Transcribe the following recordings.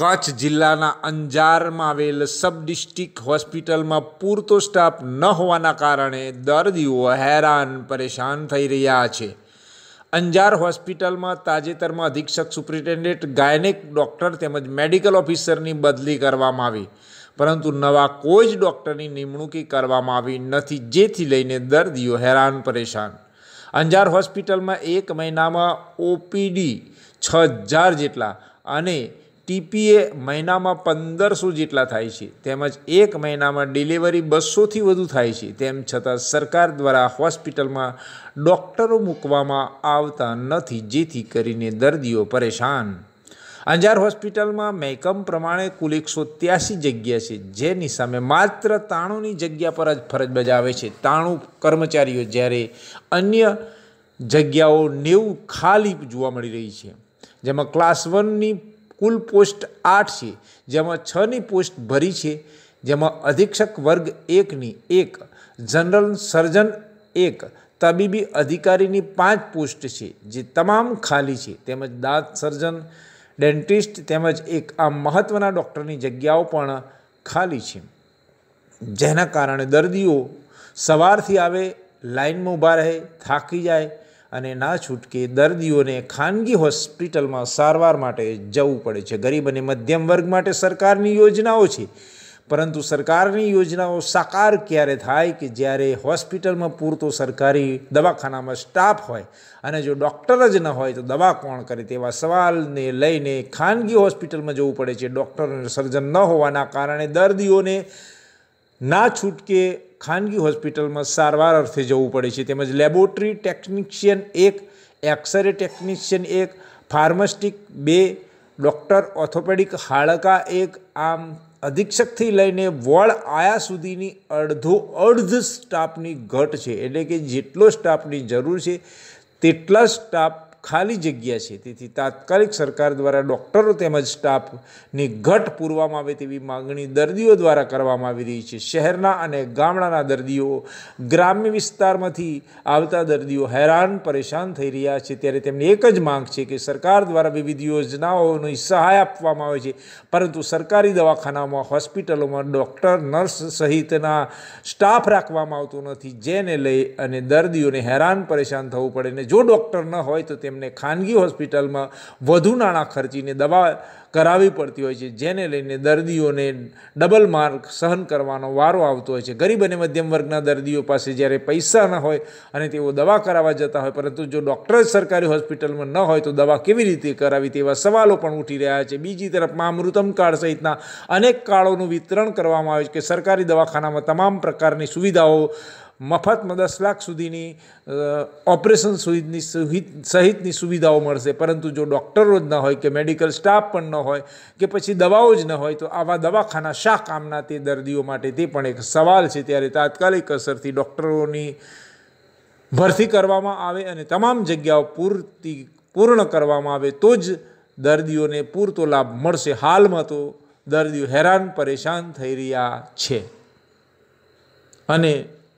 કચ્છ જિલ્લાના અંજારમાં આવેલ સબ ડિસ્ટ્રિક્ટ હોસ્પિટલમાં પૂરતો સ્ટાફ ન હોવાના કારણે દર્દીઓ હેરાન પરેશાન થઈ રહ્યા છે અંજાર હોસ્પિટલમાં તાજેતરમાં અધિક્ષક સુપ્રિન્ટેન્ડન્ટ ગાયનેક ડૉક્ટર તેમજ મેડિકલ ઓફિસરની બદલી કરવામાં આવી પરંતુ નવા કોઈ જ ડૉક્ટરની નિમણૂકી કરવામાં આવી નથી જેથી લઈને દર્દીઓ હેરાન પરેશાન અંજાર હોસ્પિટલમાં એક મહિનામાં ઓપીડી છ હજાર જેટલા અને ટીપીએ મહિનામાં પંદરસો જેટલા થાય છે તેમજ એક મહિનામાં ડિલિવરી બસોથી વધુ થાય છે તેમ છતાં સરકાર દ્વારા હોસ્પિટલમાં ડૉક્ટરો મૂકવામાં આવતા નથી જેથી કરીને દર્દીઓ પરેશાન અંજાર હોસ્પિટલમાં મેકમ પ્રમાણે કુલ એકસો ત્યાસી જગ્યા છે જેની સામે માત્ર તાણુંની જગ્યા પર જ ફરજ બજાવે છે તાણું કર્મચારીઓ જ્યારે અન્ય જગ્યાઓ નેવું ખાલી જોવા મળી રહી છે જેમાં ક્લાસ વનની કુલ પોસ્ટ આઠ છે જેમાં છની પોસ્ટ ભરી છે જેમાં અધિક્ષક વર્ગ એકની એક જનરલ સર્જન એક તબીબી અધિકારીની પાંચ પોસ્ટ છે જે તમામ ખાલી છે તેમજ દાંત સર્જન ડેન્ટિસ્ટ તેમજ એક આ મહત્ત્વના ડૉક્ટરની જગ્યાઓ પણ ખાલી છે જેના કારણે દર્દીઓ સવારથી આવે લાઇનમાં ઊભા રહે થાકી જાય અને ના છૂટકે દર્દીઓને ખાનગી હોસ્પિટલમાં સારવાર માટે જવું પડે છે ગરીબ અને મધ્યમ વર્ગ માટે સરકારની યોજનાઓ છે પરંતુ સરકારની યોજનાઓ સાકાર ક્યારે થાય કે જ્યારે હોસ્પિટલમાં પૂરતો સરકારી દવાખાનામાં સ્ટાફ હોય અને જો ડૉક્ટર જ ન હોય તો દવા કોણ કરે તેવા સવાલને લઈને ખાનગી હોસ્પિટલમાં જવું પડે છે ડૉક્ટર અને સર્જન ન હોવાના કારણે દર્દીઓને ના છૂટકે ખાનગી હોસ્પિટલમાં સારવાર અર્થે જવું પડે છે તેમજ લેબોરેટરી ટેકનિશિયન એક એક્સરે ટેકનિશિયન એક ફાર્માસ્ટિક બે ડૉક્ટર ઓર્થોપેડિક હાડકા એક આમ અધિક્ષકથી લઈને વોર્ડ આયા સુધીની અડધો અડધ સ્ટાફની ઘટ છે એટલે કે જેટલો સ્ટાફની જરૂર છે તેટલા સ્ટાફ ખાલી જગ્યા છે તેથી તાત્કાલિક સરકાર દ્વારા ડૉક્ટરો તેમજ સ્ટાફની ઘટ પૂરવામાં આવે તેવી માગણી દર્દીઓ દ્વારા કરવામાં આવી રહી છે શહેરના અને ગામડાના દર્દીઓ ગ્રામ્ય વિસ્તારમાંથી આવતા દર્દીઓ હેરાન પરેશાન થઈ રહ્યા છે ત્યારે તેમની એક જ માંગ છે કે સરકાર દ્વારા વિવિધ યોજનાઓની સહાય આપવામાં આવે છે પરંતુ સરકારી દવાખાનામાં હોસ્પિટલોમાં ડૉક્ટર નર્સ સહિતના સ્ટાફ રાખવામાં આવતો નથી જેને લઈ અને દર્દીઓને હેરાન પરેશાન થવું પડે ને જો ડૉક્ટર ન હોય તો તે તેમને ખાનગી હોસ્પિટલમાં વધુ નાણાં ખર્ચીને દવા કરાવવી પડતી હોય છે જેને લઈને દર્દીઓને ડબલ માર્ગ સહન કરવાનો વારો આવતો હોય છે ગરીબ અને મધ્યમ વર્ગના દર્દીઓ પાસે જ્યારે પૈસા ન હોય અને તેઓ દવા કરાવવા જતા હોય પરંતુ જો ડૉક્ટર સરકારી હોસ્પિટલમાં ન હોય તો દવા કેવી રીતે કરાવી તેવા સવાલો પણ ઉઠી રહ્યા છે બીજી તરફમાં અમૃતમ કાર્ડ સહિતના અનેક કાળોનું વિતરણ કરવામાં આવે છે કે સરકારી દવાખાનામાં તમામ પ્રકારની સુવિધાઓ મફતમાં દસ લાખ સુધીની ઓપરેશન સુધીની સહિતની સુવિધાઓ મળશે પરંતુ જો ડૉક્ટરો જ ન હોય કે મેડિકલ સ્ટાફ પણ ન હોય કે પછી દવાઓ જ ન હોય તો આવા દવાખાના શા કામના તે દર્દીઓ માટે તે પણ એક સવાલ છે ત્યારે તાત્કાલિક અસરથી ડૉક્ટરોની ભરતી કરવામાં આવે અને તમામ જગ્યાઓ પૂરતી પૂર્ણ કરવામાં આવે તો જ દર્દીઓને પૂરતો લાભ મળશે હાલમાં તો દર્દીઓ હેરાન પરેશાન થઈ રહ્યા છે અને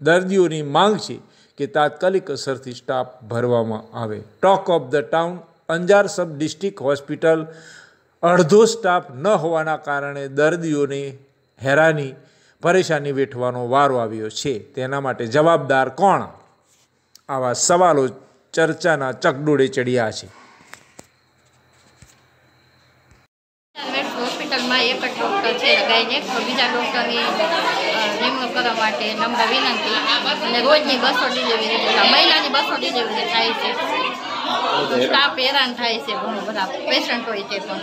દર્દીઓની માંગ છે કે તાત્કાલિક અસરથી સ્ટાફ ભરવામાં આવે talk of the town Anjar sub district hospital અડધો સ્ટાફ ન હોવાના કારણે દર્દીઓને હેરાની પરેશાની વેઠવાનો વારો આવ્યો છે તેના માટે જવાબદાર કોણ આવા સવાલો ચર્ચાના ચકડોળે ચડ્યા છે હોસ્પિટલમાં એક જ ડૉક્ટર છે ગાયને બીજા ડૉક્ટરની નિમણૂક કરવા માટે નમ્ર વિનંતી અને રોજની બસો ડિલિવરી મહિલાની બસો ડિલિવરી થાય છે સ્ટાફ હેરાન થાય છે ઘણું બધા પેશન્ટ હોય છે પણ